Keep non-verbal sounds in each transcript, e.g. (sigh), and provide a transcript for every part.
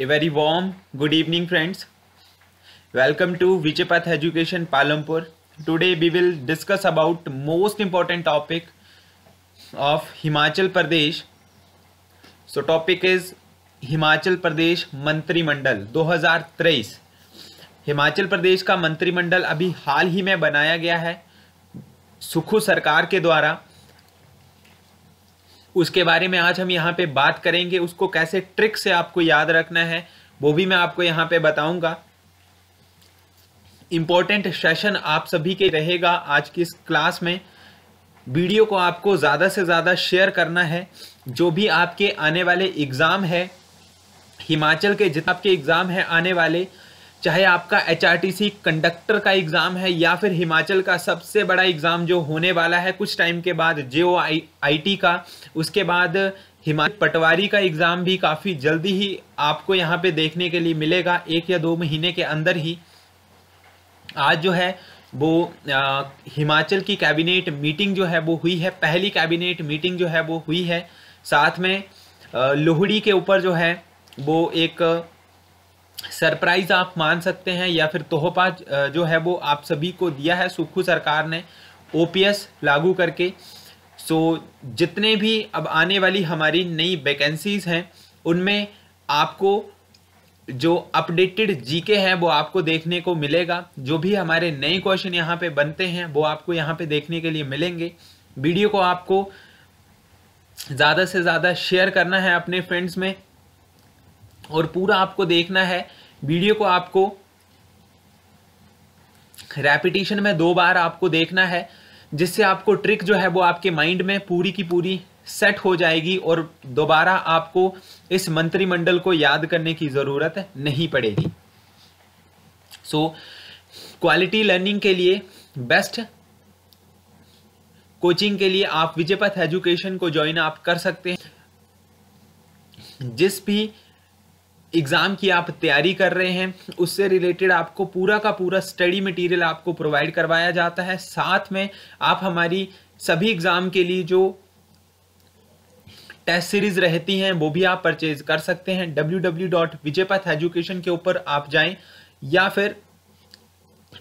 A very warm good evening friends welcome to Vijaypath education Palampur today we will discuss about most important topic of Himachal Pradesh so topic is Himachal Pradesh मंत्रिमंडल दो 2023 हिमाचल प्रदेश का मंत्रिमंडल अभी हाल ही में बनाया गया है सुखू सरकार के द्वारा उसके बारे में आज हम यहाँ पे बात करेंगे उसको कैसे ट्रिक से आपको याद रखना है वो भी मैं आपको यहाँ पे बताऊंगा इम्पोर्टेंट सेशन आप सभी के रहेगा आज की इस क्लास में वीडियो को आपको ज़्यादा से ज़्यादा शेयर करना है जो भी आपके आने वाले एग्ज़ाम है हिमाचल के जितना आपके एग्ज़ाम है आने वाले चाहे आपका एच कंडक्टर का एग्ज़ाम है या फिर हिमाचल का सबसे बड़ा एग्ज़ाम जो होने वाला है कुछ टाइम के बाद जे ओ आई आई टी का उसके बाद हिमाचल पटवारी का एग्ज़ाम भी काफ़ी जल्दी ही आपको यहाँ पे देखने के लिए मिलेगा एक या दो महीने के अंदर ही आज जो है वो आ, हिमाचल की कैबिनेट मीटिंग जो है वो हुई है पहली कैबिनेट मीटिंग जो है वो हुई है साथ में लोहड़ी के ऊपर जो है वो एक सरप्राइज आप मान सकते हैं या फिर तोहफा जो है वो आप सभी को दिया है सुखू सरकार ने ओपीएस लागू करके सो जितने भी अब आने वाली हमारी नई वैकेंसीज हैं उनमें आपको जो अपडेटेड जीके हैं वो आपको देखने को मिलेगा जो भी हमारे नए क्वेश्चन यहाँ पे बनते हैं वो आपको यहाँ पे देखने के लिए मिलेंगे वीडियो को आपको ज़्यादा से ज़्यादा शेयर करना है अपने फ्रेंड्स में और पूरा आपको देखना है वीडियो को आपको रेपिटेशन में दो बार आपको देखना है जिससे आपको ट्रिक जो है वो आपके माइंड में पूरी की पूरी सेट हो जाएगी और दोबारा आपको इस मंत्रिमंडल को याद करने की ज़रूरत नहीं पड़ेगी सो क्वालिटी लर्निंग के लिए बेस्ट कोचिंग के लिए आप विजयपथ एजुकेशन को ज्वाइन आप कर सकते हैं जिस भी एग्ज़ाम की आप तैयारी कर रहे हैं उससे रिलेटेड आपको पूरा का पूरा स्टडी मटेरियल आपको प्रोवाइड करवाया जाता है साथ में आप हमारी सभी एग्ज़ाम के लिए जो टेस्ट सीरीज रहती हैं वो भी आप परचेज कर सकते हैं डब्ल्यू डब्ल्यू डॉट एजुकेशन के ऊपर आप जाएं या फिर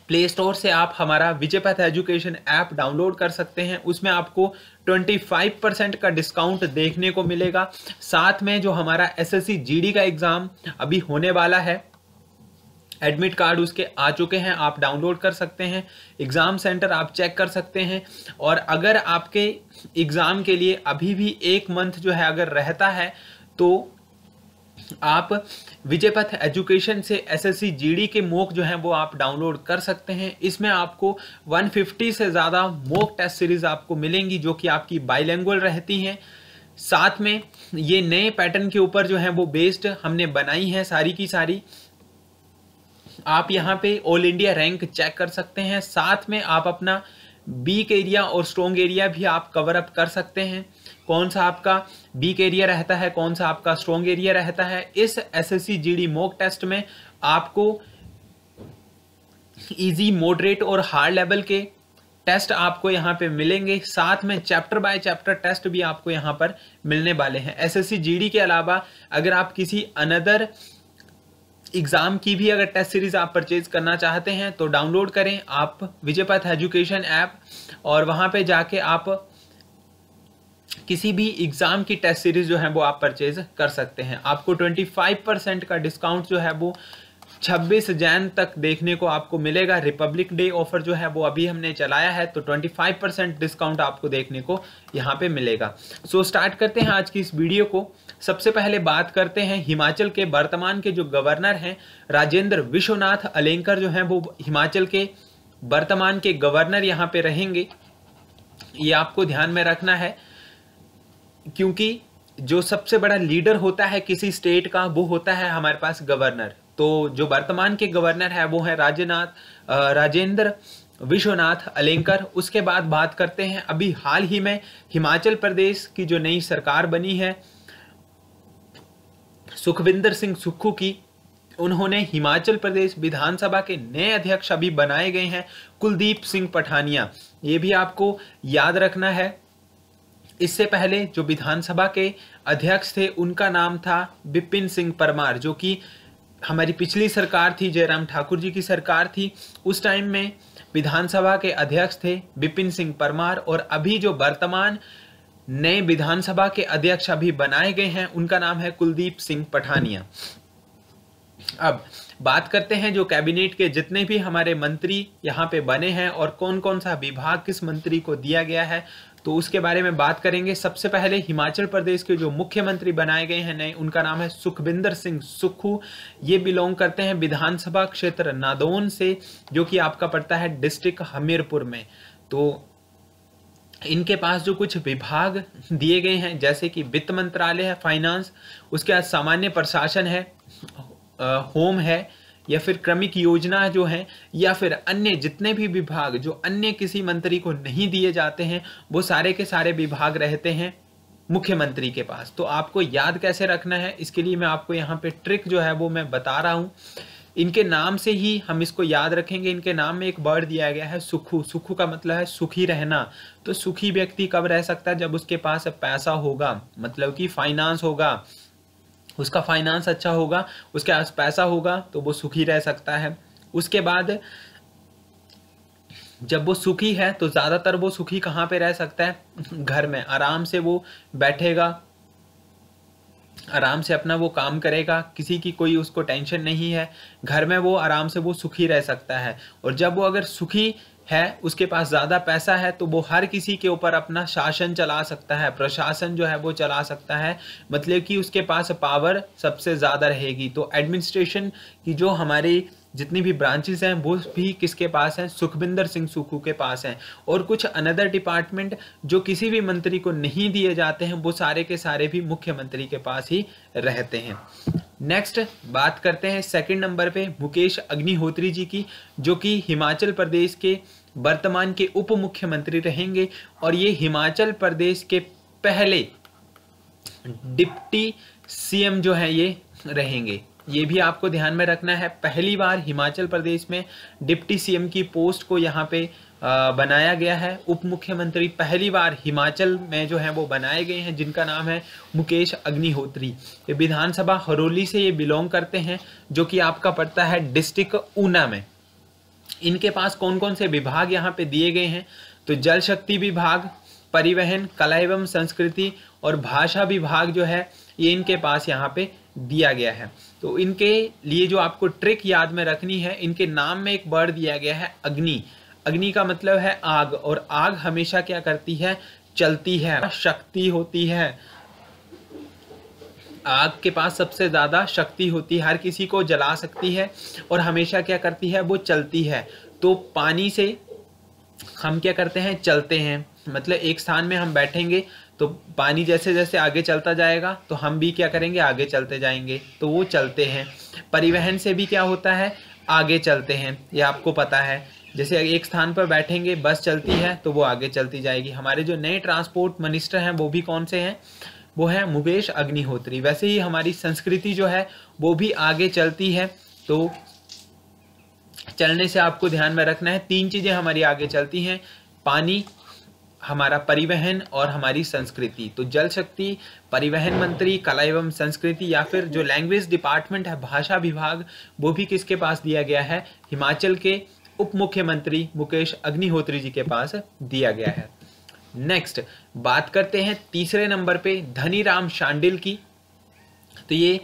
प्ले स्टोर से आप हमारा विजय पथ एजुकेशन ऐप डाउनलोड कर सकते हैं उसमें आपको 25 का डिस्काउंट देखने को मिलेगा साथ में जो हमारा एस एस का एग्ज़ाम अभी होने वाला है एडमिट कार्ड उसके आ चुके हैं आप डाउनलोड कर सकते हैं एग्ज़ाम सेंटर आप चेक कर सकते हैं और अगर आपके एग्ज़ाम के लिए अभी भी एक मंथ जो है अगर रहता है तो आप विजयपथ एजुकेशन से एसएससी जीडी के मोक जो हैं वो आप डाउनलोड कर सकते हैं इसमें आपको 150 से ज़्यादा मोक टेस्ट सीरीज़ आपको मिलेंगी जो कि आपकी बाइलैंगुअल रहती हैं साथ में ये नए पैटर्न के ऊपर जो है वो बेस्ड हमने बनाई है सारी की सारी आप यहाँ पे ऑल इंडिया रैंक चेक कर सकते हैं साथ में आप अपना बीक एरिया और स्ट्रोंग एरिया भी आप कवर अप कर सकते हैं कौन सा आपका बीक एरिया रहता है कौन सा आपका स्ट्रोंग एरिया रहता है इस एस एस मॉक टेस्ट में आपको इजी मॉडरेट और हार्ड लेवल के टेस्ट आपको यहां पे मिलेंगे साथ में चैप्टर बाय चैप्टर टेस्ट भी आपको यहां पर मिलने वाले हैं एसएससी जीडी के अलावा अगर आप किसी अनदर एग्जाम की भी अगर टेस्ट सीरीज आप परचेज करना चाहते हैं तो डाउनलोड करें आप विजयपथ एजुकेशन ऐप और वहाँ पे जाके आप किसी भी एग्ज़ाम की टेस्ट सीरीज़ जो है वो आप परचेज कर सकते हैं आपको 25 परसेंट का डिस्काउंट जो है वो 26 जैन तक देखने को आपको मिलेगा रिपब्लिक डे ऑफर जो है वो अभी हमने चलाया है तो 25 परसेंट डिस्काउंट आपको देखने को यहाँ पे मिलेगा सो so, स्टार्ट करते हैं आज की इस वीडियो को सबसे पहले बात करते हैं हिमाचल के वर्तमान के जो गवर्नर हैं राजेंद्र विश्वनाथ अलेंकर जो हैं वो हिमाचल के वर्तमान के गवर्नर यहां पे रहेंगे ये आपको ध्यान में रखना है क्योंकि जो सबसे बड़ा लीडर होता है किसी स्टेट का वो होता है हमारे पास गवर्नर तो जो वर्तमान के गवर्नर है वो है राजेनाथ राजेंद्र विश्वनाथ अलेंकर उसके बाद बात करते हैं अभी हाल ही में हिमाचल प्रदेश की जो नई सरकार बनी है सुखविंदर सिंह सुक्खू की उन्होंने हिमाचल प्रदेश विधानसभा के नए अध्यक्ष अभी बनाए गए हैं कुलदीप सिंह पठानिया ये भी आपको याद रखना है इससे पहले जो विधानसभा के अध्यक्ष थे उनका नाम था बिपिन सिंह परमार जो कि हमारी पिछली सरकार थी जयराम ठाकुर जी की सरकार थी उस टाइम में विधानसभा के अध्यक्ष थे बिपिन सिंह परमार और अभी जो वर्तमान नए विधानसभा के अध्यक्ष अभी बनाए गए हैं उनका नाम है कुलदीप सिंह पठानिया अब बात करते हैं जो कैबिनेट के जितने भी हमारे मंत्री यहाँ पे बने हैं और कौन कौन सा विभाग किस मंत्री को दिया गया है तो उसके बारे में बात करेंगे सबसे पहले हिमाचल प्रदेश के जो मुख्यमंत्री बनाए गए हैं नए उनका नाम है सुखविंदर सिंह सुक्खू ये बिलोंग करते हैं विधानसभा क्षेत्र नादौन से जो कि आपका पड़ता है डिस्ट्रिक्ट हमीरपुर में तो इनके पास जो कुछ विभाग दिए गए हैं जैसे कि वित्त मंत्रालय है फाइनेंस उसके बाद सामान्य प्रशासन है होम है या फिर क्रमिक योजना जो है या फिर अन्य जितने भी विभाग जो अन्य किसी मंत्री को नहीं दिए जाते हैं वो सारे के सारे विभाग रहते हैं मुख्यमंत्री के पास तो आपको याद कैसे रखना है इसके लिए मैं आपको यहाँ पे ट्रिक जो है वो मैं बता रहा हूँ इनके नाम से ही हम इसको याद रखेंगे इनके नाम में एक वर्ड दिया गया है सुखू सुखू का मतलब है सुखी रहना तो सुखी व्यक्ति कब रह सकता है जब उसके पास पैसा होगा मतलब कि फाइनेंस होगा उसका फाइनेंस अच्छा होगा उसके पास पैसा होगा तो वो सुखी रह सकता है उसके बाद जब वो सुखी है तो ज़्यादातर वो सुखी कहाँ पे रह सकता है (laughs) घर में आराम से वो बैठेगा आराम से अपना वो काम करेगा किसी की कोई उसको टेंशन नहीं है घर में वो आराम से वो सुखी रह सकता है और जब वो अगर सुखी है उसके पास ज़्यादा पैसा है तो वो हर किसी के ऊपर अपना शासन चला सकता है प्रशासन जो है वो चला सकता है मतलब कि उसके पास पावर सबसे ज़्यादा रहेगी तो एडमिनिस्ट्रेशन की जो हमारी जितनी भी ब्रांचेस हैं वो भी किसके पास हैं सुखबिंदर सिंह सुखू के पास हैं और कुछ अनदर डिपार्टमेंट जो किसी भी मंत्री को नहीं दिए जाते हैं वो सारे के सारे भी मुख्यमंत्री के पास ही रहते हैं नेक्स्ट बात करते हैं सेकंड नंबर पे मुकेश अग्निहोत्री जी की जो कि हिमाचल प्रदेश के वर्तमान के उप मुख्यमंत्री रहेंगे और ये हिमाचल प्रदेश के पहले डिप्टी सीएम जो है ये रहेंगे ये भी आपको ध्यान में रखना है पहली बार हिमाचल प्रदेश में डिप्टी सीएम की पोस्ट को यहाँ पे बनाया गया है उप मुख्यमंत्री पहली बार हिमाचल में जो है वो बनाए गए हैं जिनका नाम है मुकेश अग्निहोत्री ये विधानसभा हरोली से ये बिलोंग करते हैं जो कि आपका पड़ता है डिस्ट्रिक्ट ऊना में इनके पास कौन कौन से विभाग यहाँ पे दिए गए हैं तो जल शक्ति विभाग परिवहन कला एवं संस्कृति और भाषा विभाग जो है ये इनके पास यहाँ पे दिया गया है तो इनके लिए जो आपको ट्रिक याद में रखनी है इनके नाम में एक वर्ड दिया गया है अग्नि अग्नि का मतलब है आग और आग हमेशा क्या करती है चलती है शक्ति होती है आग के पास सबसे ज़्यादा शक्ति होती है हर किसी को जला सकती है और हमेशा क्या करती है वो चलती है तो पानी से हम क्या करते हैं चलते हैं मतलब एक स्थान में हम बैठेंगे तो पानी जैसे जैसे आगे चलता जाएगा तो हम भी क्या करेंगे आगे चलते जाएंगे तो वो चलते हैं परिवहन से भी क्या होता है आगे चलते हैं ये आपको पता है जैसे एक स्थान पर बैठेंगे बस चलती है तो वो आगे चलती जाएगी हमारे जो नए ट्रांसपोर्ट मिनिस्टर हैं वो भी कौन से हैं वो है मुकेश अग्निहोत्री वैसे ही हमारी संस्कृति जो है वो भी आगे चलती है तो चलने से आपको ध्यान में रखना है तीन चीज़ें हमारी आगे चलती हैं पानी हमारा परिवहन और हमारी संस्कृति तो जल शक्ति परिवहन मंत्री कला एवं संस्कृति या फिर जो लैंग्वेज डिपार्टमेंट है भाषा विभाग वो भी किसके पास दिया गया है हिमाचल के उप मुख्यमंत्री मुकेश अग्निहोत्री जी के पास दिया गया है नेक्स्ट बात करते हैं तीसरे नंबर पे धनी राम शांडिल की तो ये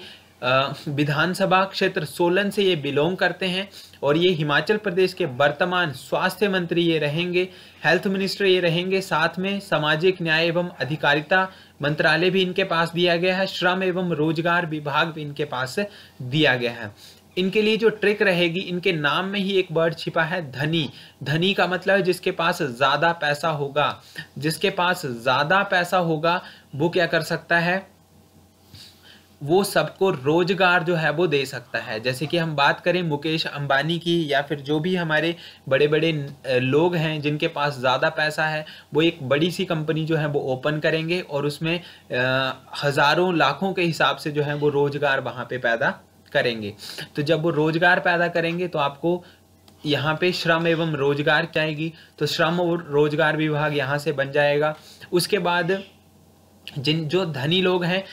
विधानसभा क्षेत्र सोलन से ये बिलोंग करते हैं और ये हिमाचल प्रदेश के वर्तमान स्वास्थ्य मंत्री ये रहेंगे हेल्थ मिनिस्टर ये रहेंगे साथ में सामाजिक न्याय एवं अधिकारिता मंत्रालय भी इनके पास दिया गया है श्रम एवं रोजगार विभाग भी इनके पास दिया गया है इनके लिए जो ट्रिक रहेगी इनके नाम में ही एक वर्ड छिपा है धनी धनी का मतलब है जिसके पास ज़्यादा पैसा होगा जिसके पास ज़्यादा पैसा होगा वो क्या कर सकता है वो सबको रोजगार जो है वो दे सकता है जैसे कि हम बात करें मुकेश अंबानी की या फिर जो भी हमारे बड़े बड़े लोग हैं जिनके पास ज़्यादा पैसा है वो एक बड़ी सी कंपनी जो है वो ओपन करेंगे और उसमें हज़ारों लाखों के हिसाब से जो है वो रोज़गार वहाँ पे पैदा करेंगे तो जब वो रोजगार पैदा करेंगे तो आपको यहाँ पे श्रम एवं रोजगार चाहेगी तो श्रम और रोजगार विभाग यहाँ से बन जाएगा उसके बाद जिन जो धनी लोग हैं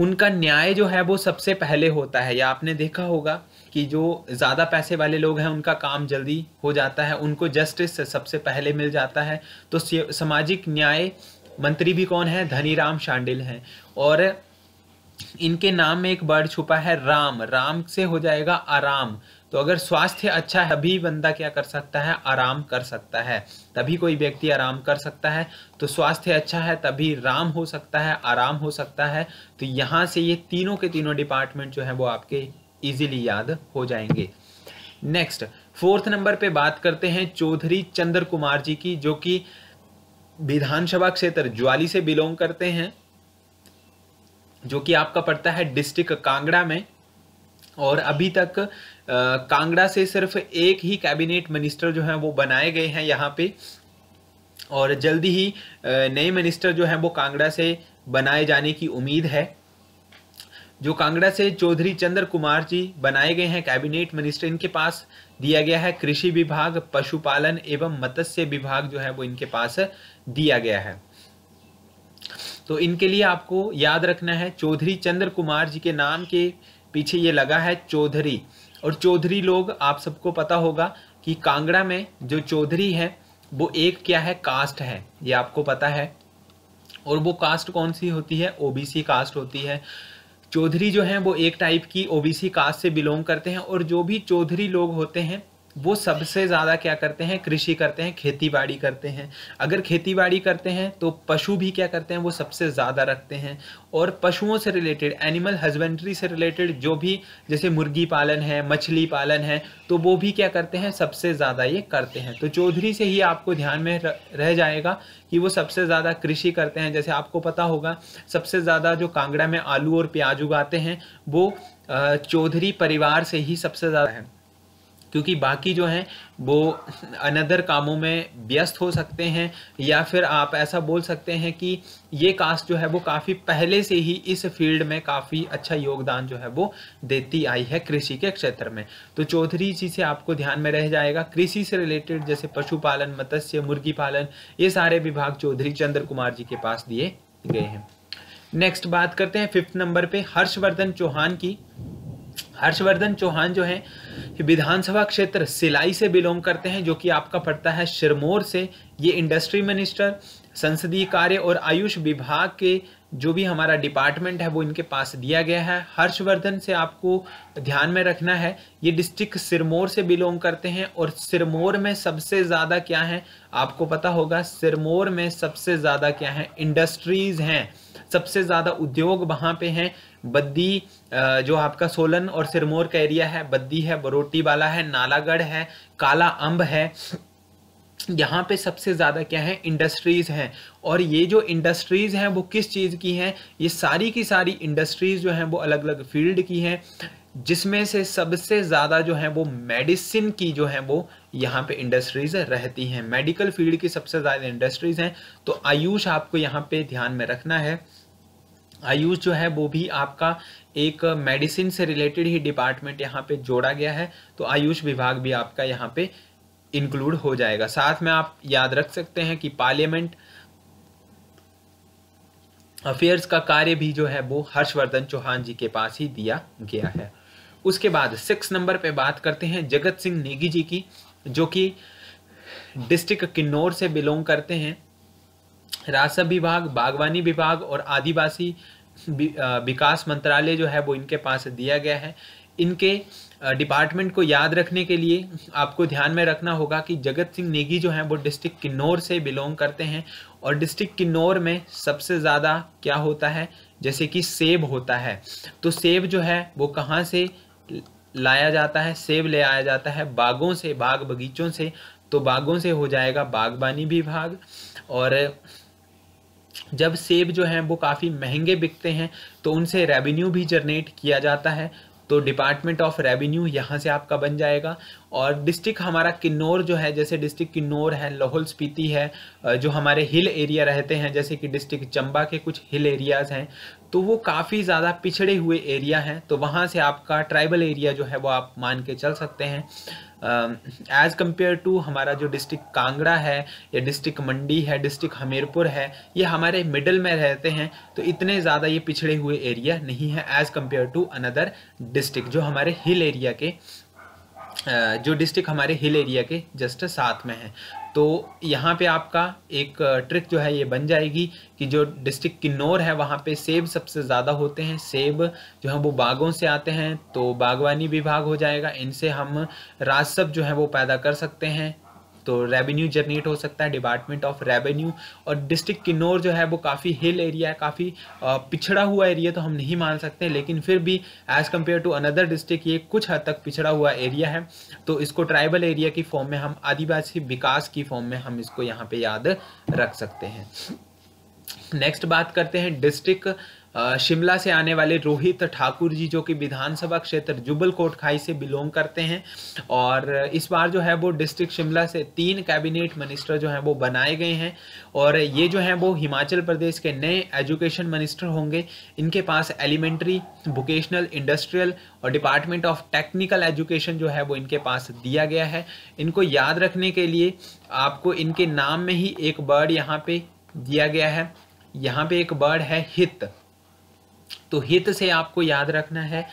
उनका न्याय जो है वो सबसे पहले होता है या आपने देखा होगा कि जो ज़्यादा पैसे वाले लोग हैं उनका काम जल्दी हो जाता है उनको जस्टिस सबसे पहले मिल जाता है तो सामाजिक न्याय मंत्री भी कौन है धनीराम शांडिल हैं और इनके नाम में एक वर्ड छुपा है राम राम से हो जाएगा आराम तो अगर स्वास्थ्य अच्छा है तभी बंदा क्या कर सकता है आराम कर सकता है तभी कोई व्यक्ति आराम कर सकता है तो स्वास्थ्य अच्छा है तभी राम हो सकता है आराम हो सकता है तो यहाँ से ये तीनों के तीनों डिपार्टमेंट जो है वो आपके इजीली याद हो जाएंगे नेक्स्ट फोर्थ नंबर पे बात करते हैं चौधरी चंद्र कुमार जी की जो कि विधानसभा क्षेत्र ज्वाली से बिलोंग करते हैं जो कि आपका पड़ता है डिस्ट्रिक्ट कांगड़ा में और अभी तक आ, कांगड़ा से सिर्फ एक ही कैबिनेट मिनिस्टर जो है वो बनाए गए हैं यहाँ पे और जल्दी ही नए मिनिस्टर जो है वो कांगड़ा से बनाए जाने की उम्मीद है जो कांगड़ा से चौधरी चंद्र कुमार जी बनाए गए हैं कैबिनेट मिनिस्टर इनके पास दिया गया है कृषि विभाग पशुपालन एवं मत्स्य विभाग जो है वो इनके पास दिया गया है तो इनके लिए आपको याद रखना है चौधरी चंद्र कुमार जी के नाम के पीछे ये लगा है चौधरी और चौधरी लोग आप सबको पता होगा कि कांगड़ा में जो चौधरी है वो एक क्या है कास्ट है ये आपको पता है और वो कास्ट कौन सी होती है ओबीसी कास्ट होती है चौधरी जो हैं वो एक टाइप की ओबीसी कास्ट से बिलोंग करते हैं और जो भी चौधरी लोग होते हैं वो सबसे ज़्यादा क्या करते हैं कृषि करते हैं खेती बाड़ी करते हैं अगर खेती बाड़ी करते हैं तो पशु भी क्या करते हैं वो सबसे ज़्यादा रखते हैं और पशुओं से रिलेटेड एनिमल हस्बेंड्री से रिलेटेड जो भी जैसे मुर्गी पालन है मछली पालन है तो वो भी क्या करते हैं सबसे ज़्यादा ये करते हैं तो चौधरी से ही आपको ध्यान में रह जाएगा कि वो सबसे ज़्यादा कृषि करते हैं जैसे आपको पता होगा सबसे ज़्यादा जो कांगड़ा में आलू और प्याज उगाते हैं वो चौधरी परिवार से ही सबसे ज़्यादा है क्योंकि बाकी जो हैं वो अनदर कामों में व्यस्त हो सकते हैं या फिर आप ऐसा बोल सकते हैं कि ये कास्ट जो है वो काफ़ी पहले से ही इस फील्ड में काफ़ी अच्छा योगदान जो है वो देती आई है कृषि के क्षेत्र में तो चौथी जी से आपको ध्यान में रह जाएगा कृषि से रिलेटेड जैसे पशुपालन मत्स्य मुर्गी पालन ये सारे विभाग चौधरी चंद्र कुमार जी के पास दिए गए हैं नेक्स्ट बात करते हैं फिफ्थ नंबर पे हर्षवर्धन चौहान की हर्षवर्धन चौहान जो हैं विधानसभा क्षेत्र सिलाई से बिलोंग करते हैं जो कि आपका पड़ता है सिरमौर से ये इंडस्ट्री मिनिस्टर संसदीय कार्य और आयुष विभाग के जो भी हमारा डिपार्टमेंट है वो इनके पास दिया गया है हर्षवर्धन से आपको ध्यान में रखना है ये डिस्ट्रिक्ट सिरमौर से बिलोंग करते हैं और सिरमौर में सबसे ज़्यादा क्या है आपको पता होगा सिरमौर में सबसे ज़्यादा क्या है इंडस्ट्रीज़ हैं सबसे ज़्यादा उद्योग वहाँ पे हैं बद्दी जो आपका सोलन और सिरमौर का एरिया है बद्दी है बरोटी वाला है नालागढ़ है काला अम्ब है यहाँ पे सबसे ज़्यादा क्या है इंडस्ट्रीज़ हैं और ये जो इंडस्ट्रीज़ हैं वो किस चीज़ की हैं ये सारी की सारी इंडस्ट्रीज़ जो हैं वो अलग अलग फील्ड की हैं जिसमें से सबसे ज़्यादा जो है वो मेडिसिन की जो है वो यहाँ पे इंडस्ट्रीज़ रहती हैं मेडिकल फील्ड की सबसे ज़्यादा इंडस्ट्रीज़ हैं तो आयुष आपको यहाँ पे ध्यान में रखना है आयुष जो है वो भी आपका एक मेडिसिन से रिलेटेड ही डिपार्टमेंट यहाँ पे जोड़ा गया है तो आयुष विभाग भी आपका यहाँ पे इंक्लूड हो जाएगा साथ में आप याद रख सकते हैं कि पार्लियामेंट अफेयर्स का कार्य भी जो है वो हर्षवर्धन चौहान जी के पास ही दिया गया है उसके बाद सिक्स नंबर पे बात करते हैं जगत सिंह नेगी जी की जो कि डिस्ट्रिक्ट किन्नौर से बिलोंग करते हैं राजस्व विभाग बागवानी विभाग और आदिवासी विकास मंत्रालय जो है वो इनके पास दिया गया है इनके डिपार्टमेंट को याद रखने के लिए आपको ध्यान में रखना होगा कि जगत सिंह नेगी जो हैं वो डिस्ट्रिक्ट किन्नौर से बिलोंग करते हैं और डिस्ट्रिक्ट किन्नौर में सबसे ज़्यादा क्या होता है जैसे कि सेब होता है तो सेब जो है वो कहाँ से लाया जाता है सेब ले आया जाता है बागों से बाग बगीचों से तो बागों से हो जाएगा बागबानी विभाग और जब सेब जो हैं वो काफ़ी महंगे बिकते हैं तो उनसे रेवेन्यू भी जनरेट किया जाता है तो डिपार्टमेंट ऑफ रेवेन्यू यहाँ से आपका बन जाएगा और डिस्ट्रिक्ट हमारा किन्नौर जो है जैसे डिस्ट्रिक्ट किन्नौर है लाहौल स्पीति है जो हमारे हिल एरिया रहते हैं जैसे कि डिस्ट्रिक्ट चंबा के कुछ हिल एरियाज़ हैं तो वो काफ़ी ज़्यादा पिछड़े हुए एरिया हैं तो वहाँ से आपका ट्राइबल एरिया जो है वो आप मान के चल सकते हैं एज़ कम्पेयर टू हमारा जो डिस्ट्रिक्ट कांगड़ा है या डिस्ट्रिक्ट मंडी है डिस्ट्रिक्ट हमीरपुर है ये हमारे मिडल में रहते हैं तो इतने ज़्यादा ये पिछड़े हुए एरिया नहीं है as compare to another district जो हमारे हिल एरिया के जो डिस्ट्रिक्ट हमारे हिल एरिया के जस्ट साथ में है तो यहाँ पे आपका एक ट्रिक जो है ये बन जाएगी कि जो डिस्ट्रिक्ट किन्नौर है वहाँ पे सेब सबसे ज़्यादा होते हैं सेब जो है वो बागों से आते हैं तो बागवानी विभाग हो जाएगा इनसे हम राजसब जो है वो पैदा कर सकते हैं तो रेवेन्यू जनरेट हो सकता है डिपार्टमेंट ऑफ रेवेन्यू और डिस्ट्रिक्ट किन्नौर जो है वो काफ़ी हिल एरिया है काफ़ी पिछड़ा हुआ एरिया तो हम नहीं मान सकते लेकिन फिर भी as compare to another district ये कुछ हद तक पिछड़ा हुआ एरिया है तो इसको ट्राइबल एरिया की फॉर्म में हम आदिवासी विकास की फॉर्म में हम इसको यहाँ पे याद रख सकते हैं नेक्स्ट बात करते हैं डिस्ट्रिक्ट शिमला से आने वाले रोहित ठाकुर जी जो कि विधानसभा क्षेत्र जुबल कोटखाई से बिलोंग करते हैं और इस बार जो है वो डिस्ट्रिक्ट शिमला से तीन कैबिनेट मिनिस्टर जो हैं वो बनाए गए हैं और ये जो हैं वो हिमाचल प्रदेश के नए एजुकेशन मिनिस्टर होंगे इनके पास एलिमेंट्री वोकेशनल इंडस्ट्रियल और डिपार्टमेंट ऑफ टेक्निकल एजुकेशन जो है वो इनके पास दिया गया है इनको याद रखने के लिए आपको इनके नाम में ही एक वर्ड यहाँ पे दिया गया है यहाँ पे एक वर्ड है हित तो हित से आपको याद रखना है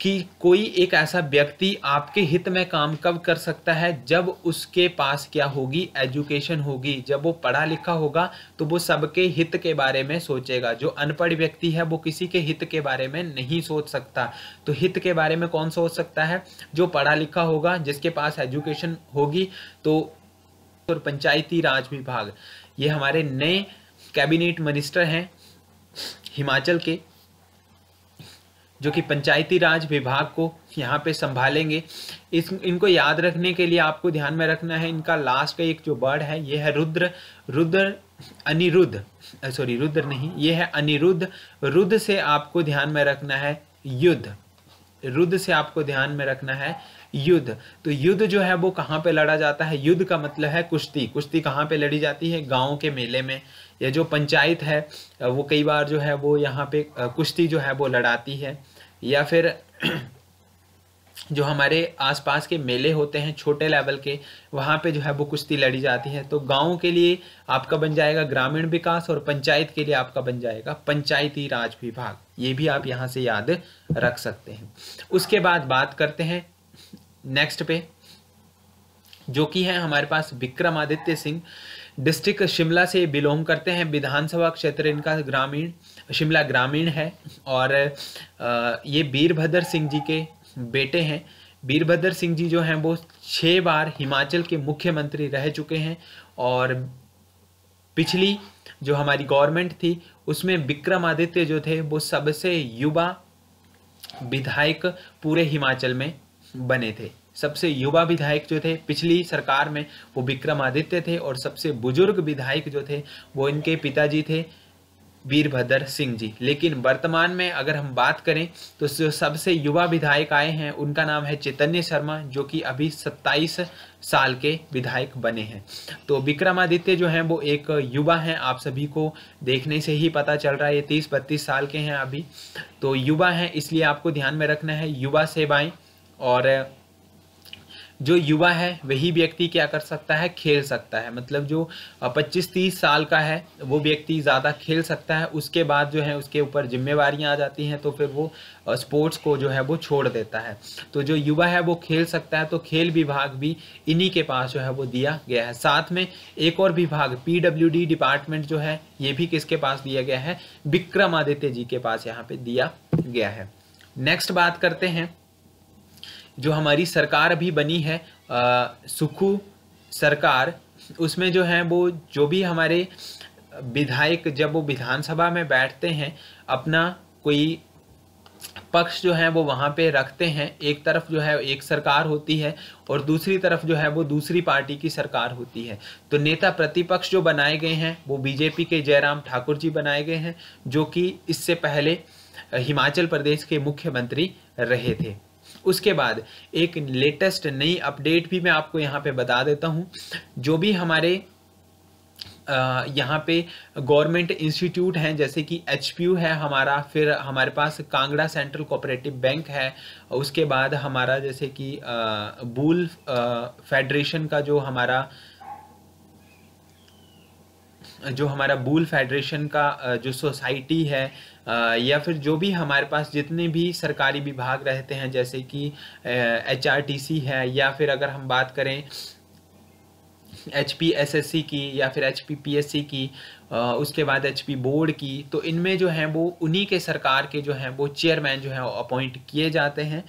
कि कोई एक ऐसा व्यक्ति आपके हित में काम कब कर सकता है जब उसके पास क्या होगी एजुकेशन होगी जब वो पढ़ा लिखा होगा तो वो सबके हित के बारे में सोचेगा जो अनपढ़ व्यक्ति है वो किसी के हित के बारे में नहीं सोच सकता तो हित के बारे में कौन सोच सकता है जो पढ़ा लिखा होगा जिसके पास एजुकेशन होगी तो और पंचायती राज विभाग ये हमारे नए कैबिनेट मिनिस्टर हैं हिमाचल के जो कि पंचायती राज विभाग को यहाँ पे संभालेंगे इस इनको याद रखने के लिए आपको ध्यान में रखना है इनका लास्ट का एक जो वर्ड है ये है रुद्र रुद्र अनिरुद्ध सॉरी रुद्र नहीं ये है अनिरुद्ध रुद्र से आपको ध्यान में रखना है युद्ध रुद्र से आपको ध्यान में रखना है युद्ध तो युद्ध जो है वो कहाँ पे लड़ा जाता है युद्ध का मतलब है कुश्ती कुश्ती कहाँ पे लड़ी जाती है गाँव के मेले में या जो पंचायत है वो कई बार जो है वो यहाँ पे कुश्ती जो है वो लड़ाती है या फिर (clears throat) जो हमारे आसपास के मेले होते हैं छोटे लेवल के वहाँ पे जो है वो कुश्ती लड़ी जाती है तो गाँव के लिए आपका बन जाएगा ग्रामीण विकास और पंचायत के लिए आपका बन जाएगा पंचायती राज विभाग ये भी आप यहाँ से याद रख सकते हैं उसके बाद बात करते हैं नेक्स्ट पे जो कि है हमारे पास विक्रमादित्य सिंह डिस्ट्रिक्ट शिमला से बिलोंग करते हैं विधानसभा क्षेत्र इनका ग्रामीण शिमला ग्रामीण है और ये वीरभद्र सिंह जी के बेटे हैं वीरभद्र सिंह जी जो हैं वो छः बार हिमाचल के मुख्यमंत्री रह चुके हैं और पिछली जो हमारी गवर्नमेंट थी उसमें विक्रमादित्य जो थे वो सबसे युवा विधायक पूरे हिमाचल में बने थे सबसे युवा विधायक जो थे पिछली सरकार में वो विक्रमादित्य थे और सबसे बुजुर्ग विधायक जो थे वो इनके पिताजी थे वीरभद्र सिंह जी लेकिन वर्तमान में अगर हम बात करें तो जो सबसे युवा विधायक आए हैं उनका नाम है चैतन्य शर्मा जो कि अभी 27 साल के विधायक बने हैं तो विक्रमादित्य जो हैं वो एक युवा हैं आप सभी को देखने से ही पता चल रहा है ये तीस बत्तीस साल के हैं अभी तो युवा हैं इसलिए आपको ध्यान में रखना है युवा सेवाएं और जो युवा है वही व्यक्ति क्या कर सकता है खेल सकता है मतलब जो 25-30 साल का है वो व्यक्ति ज़्यादा खेल सकता है उसके बाद जो है उसके ऊपर जिम्मेवारियाँ आ जाती हैं तो फिर वो स्पोर्ट्स को जो है वो छोड़ देता है तो जो युवा है वो खेल सकता है तो खेल विभाग भी इन्हीं के पास जो है वो दिया गया है साथ में एक और विभाग पी डिपार्टमेंट जो है ये भी किसके पास दिया गया है विक्रमादित्य जी के पास यहाँ पे दिया गया है नेक्स्ट बात करते हैं जो हमारी सरकार अभी बनी है सुखू सरकार उसमें जो है वो जो भी हमारे विधायक जब वो विधानसभा में बैठते हैं अपना कोई पक्ष जो है वो वहाँ पे रखते हैं एक तरफ जो है एक सरकार होती है और दूसरी तरफ जो है वो दूसरी पार्टी की सरकार होती है तो नेता प्रतिपक्ष जो बनाए गए हैं वो बीजेपी के जयराम ठाकुर जी बनाए गए हैं जो कि इससे पहले हिमाचल प्रदेश के मुख्यमंत्री रहे थे उसके बाद एक लेटेस्ट नई अपडेट भी मैं आपको यहाँ पे बता देता हूँ जो भी हमारे यहाँ पे गवर्नमेंट इंस्टीट्यूट हैं जैसे कि एच है हमारा फिर हमारे पास कांगड़ा सेंट्रल कोऑपरेटिव बैंक है उसके बाद हमारा जैसे कि बूल फेडरेशन का जो हमारा जो हमारा बूल फेडरेशन का जो सोसाइटी है या फिर जो भी हमारे पास जितने भी सरकारी विभाग रहते हैं जैसे कि एच है या फिर अगर हम बात करें एच की या फिर एच की उसके बाद एच बोर्ड की तो इनमें जो है वो उन्हीं के सरकार के जो हैं वो चेयरमैन जो हैं अपॉइंट किए जाते हैं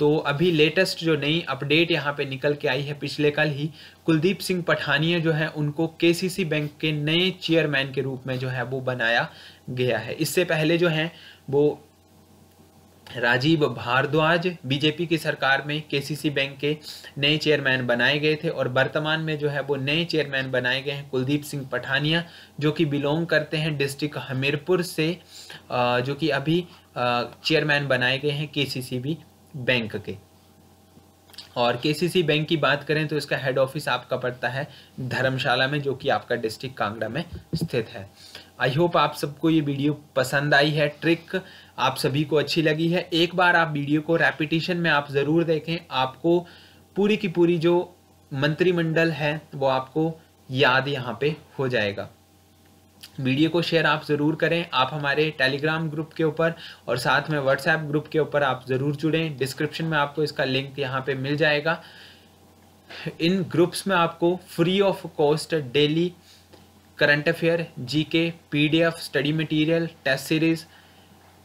तो अभी लेटेस्ट जो नई अपडेट यहाँ पे निकल के आई है पिछले कल ही कुलदीप सिंह पठानिया जो है उनको केसीसी बैंक के नए चेयरमैन के रूप में जो है वो बनाया गया है इससे पहले जो है वो राजीव भारद्वाज बीजेपी की सरकार में केसीसी बैंक के नए चेयरमैन बनाए गए थे और वर्तमान में जो है वो नए चेयरमैन बनाए गए हैं कुलदीप सिंह पठानिया जो कि बिलोंग करते हैं डिस्ट्रिक्ट हमीरपुर से जो कि अभी चेयरमैन बनाए गए हैं केसीसीबी बैंक के और केसीसी बैंक की बात करें तो इसका हेड ऑफिस आपका पड़ता है धर्मशाला में जो कि आपका डिस्ट्रिक्ट कांगड़ा में स्थित है आई होप आप सबको ये वीडियो पसंद आई है ट्रिक आप सभी को अच्छी लगी है एक बार आप वीडियो को रेपिटेशन में आप ज़रूर देखें आपको पूरी की पूरी जो मंत्रिमंडल है वो आपको याद यहाँ पे हो जाएगा वीडियो को शेयर आप ज़रूर करें आप हमारे टेलीग्राम ग्रुप के ऊपर और साथ में व्हाट्सएप ग्रुप के ऊपर आप ज़रूर जुड़ें डिस्क्रिप्शन में आपको इसका लिंक यहाँ पे मिल जाएगा इन ग्रुप्स में आपको free of cost daily current affair GK PDF study material test series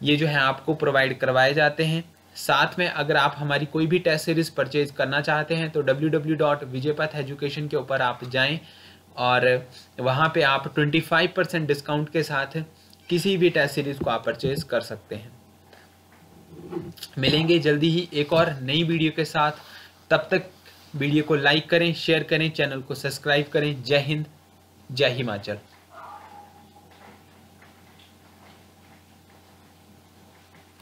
ये जो है आपको प्रोवाइड करवाए जाते हैं साथ में अगर आप हमारी कोई भी टेस्ट सीरीज़ परचेज करना चाहते हैं तो डब्ल्यू के ऊपर आप जाएँ और वहाँ पे आप 25 परसेंट डिस्काउंट के साथ किसी भी टेस्ट सीरीज़ को आप परचेज कर सकते हैं मिलेंगे जल्दी ही एक और नई वीडियो के साथ तब तक वीडियो को लाइक करें शेयर करें चैनल को सब्सक्राइब करें जय हिंद जय हिमाचल